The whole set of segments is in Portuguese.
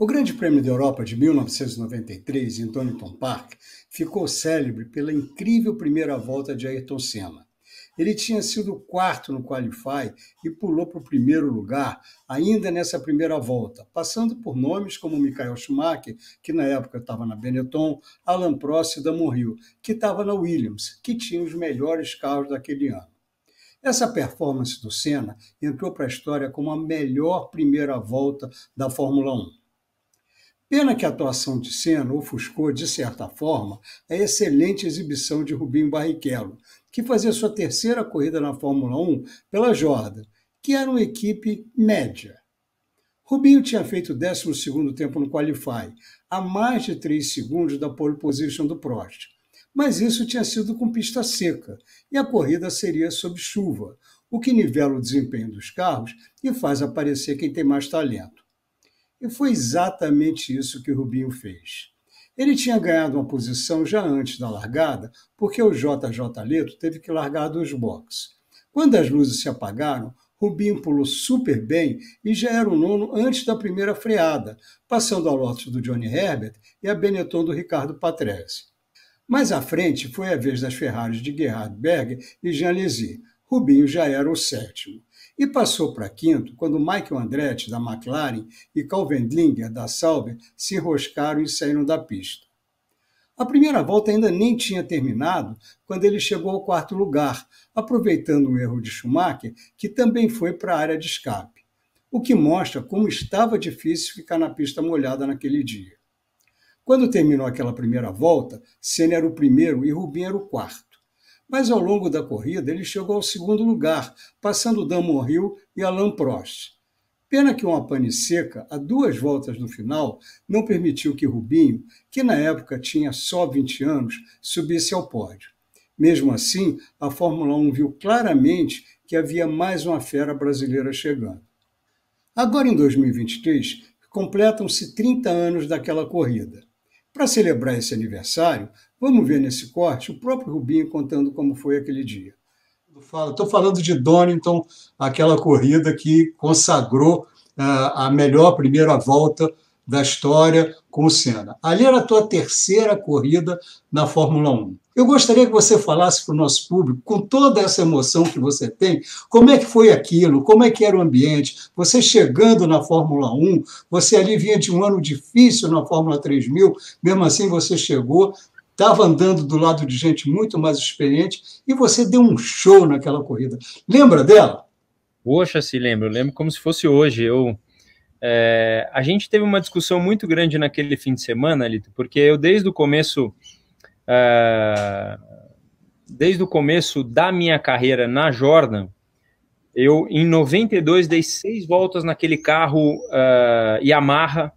O Grande Prêmio da Europa de 1993, em Donington Park, ficou célebre pela incrível primeira volta de Ayrton Senna. Ele tinha sido quarto no Qualify e pulou para o primeiro lugar ainda nessa primeira volta, passando por nomes como Michael Schumacher, que na época estava na Benetton, Alan Prost e Damon Hill, que estava na Williams, que tinha os melhores carros daquele ano. Essa performance do Senna entrou para a história como a melhor primeira volta da Fórmula 1. Pena que a atuação de Senna ofuscou, de certa forma, a excelente exibição de Rubinho Barrichello, que fazia sua terceira corrida na Fórmula 1 pela Jordan, que era uma equipe média. Rubinho tinha feito o 12 tempo no Qualify, a mais de 3 segundos da pole position do Prost. Mas isso tinha sido com pista seca, e a corrida seria sob chuva, o que nivela o desempenho dos carros e faz aparecer quem tem mais talento. E foi exatamente isso que o Rubinho fez. Ele tinha ganhado uma posição já antes da largada, porque o JJ Leto teve que largar dos boxes. Quando as luzes se apagaram, Rubinho pulou super bem e já era o nono antes da primeira freada, passando ao lote do Johnny Herbert e a Benetton do Ricardo Patrese. Mais à frente foi a vez das Ferraris de Gerhard Berger e Jean Lézy. Rubinho já era o sétimo. E passou para quinto quando Michael Andretti, da McLaren, e Calvin Linger, da Sauber, se enroscaram e saíram da pista. A primeira volta ainda nem tinha terminado quando ele chegou ao quarto lugar, aproveitando um erro de Schumacher, que também foi para a área de escape, o que mostra como estava difícil ficar na pista molhada naquele dia. Quando terminou aquela primeira volta, Senna era o primeiro e Rubinho era o quarto mas ao longo da corrida ele chegou ao segundo lugar, passando Damon Hill e Alain Prost. Pena que uma pane seca, a duas voltas no final, não permitiu que Rubinho, que na época tinha só 20 anos, subisse ao pódio. Mesmo assim, a Fórmula 1 viu claramente que havia mais uma fera brasileira chegando. Agora em 2023, completam-se 30 anos daquela corrida. Para celebrar esse aniversário, Vamos ver nesse corte o próprio Rubinho contando como foi aquele dia. Estou falando de Donington, aquela corrida que consagrou ah, a melhor primeira volta da história com o Senna. Ali era a tua terceira corrida na Fórmula 1. Eu gostaria que você falasse para o nosso público, com toda essa emoção que você tem, como é que foi aquilo, como é que era o ambiente. Você chegando na Fórmula 1, você ali vinha de um ano difícil na Fórmula 3000, mesmo assim você chegou, estava andando do lado de gente muito mais experiente e você deu um show naquela corrida. Lembra dela? Poxa, se lembro, eu lembro como se fosse hoje. Eu, é, a gente teve uma discussão muito grande naquele fim de semana, Lito, porque eu desde o começo, é, desde o começo da minha carreira na Jordan, eu em 92 dei seis voltas naquele carro é, Yamaha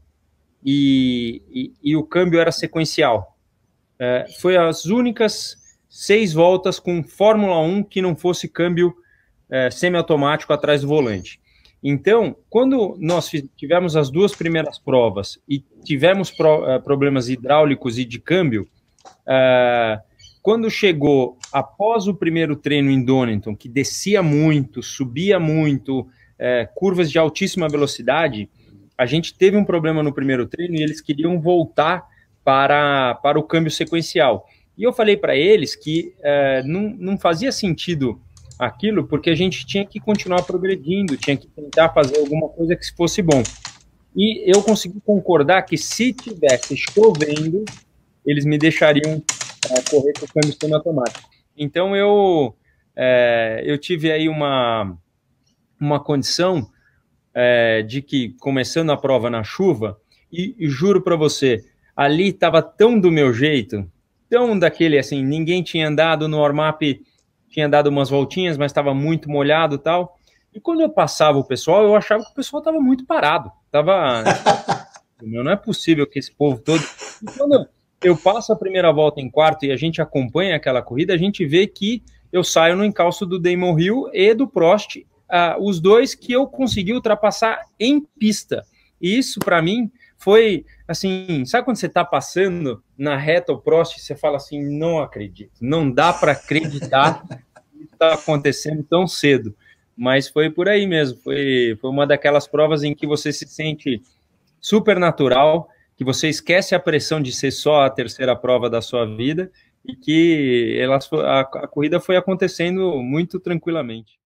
e, e, e o câmbio era sequencial. É, foi as únicas seis voltas com Fórmula 1 que não fosse câmbio é, semiautomático atrás do volante. Então, quando nós tivemos as duas primeiras provas e tivemos pro, é, problemas hidráulicos e de câmbio, uh, quando chegou após o primeiro treino em Donington, que descia muito, subia muito, uh, curvas de altíssima velocidade, a gente teve um problema no primeiro treino e eles queriam voltar para, para o câmbio sequencial. E eu falei para eles que é, não, não fazia sentido aquilo, porque a gente tinha que continuar progredindo, tinha que tentar fazer alguma coisa que fosse bom. E eu consegui concordar que se tivesse chovendo, eles me deixariam é, correr com o câmbio semiautomático. Então eu, é, eu tive aí uma, uma condição é, de que, começando a prova na chuva, e, e juro para você, ali estava tão do meu jeito, tão daquele assim, ninguém tinha andado no warm-up, tinha dado umas voltinhas, mas estava muito molhado tal. E quando eu passava o pessoal, eu achava que o pessoal estava muito parado. Tava. meu, não é possível que esse povo todo. E quando eu passo a primeira volta em quarto e a gente acompanha aquela corrida, a gente vê que eu saio no encalço do Damon Hill e do Prost, uh, os dois que eu consegui ultrapassar em pista. E isso, para mim, foi assim, sabe quando você está passando na reta o Prost, você fala assim, não acredito, não dá para acreditar que está acontecendo tão cedo. Mas foi por aí mesmo, foi, foi uma daquelas provas em que você se sente super natural, que você esquece a pressão de ser só a terceira prova da sua vida e que ela, a, a corrida foi acontecendo muito tranquilamente.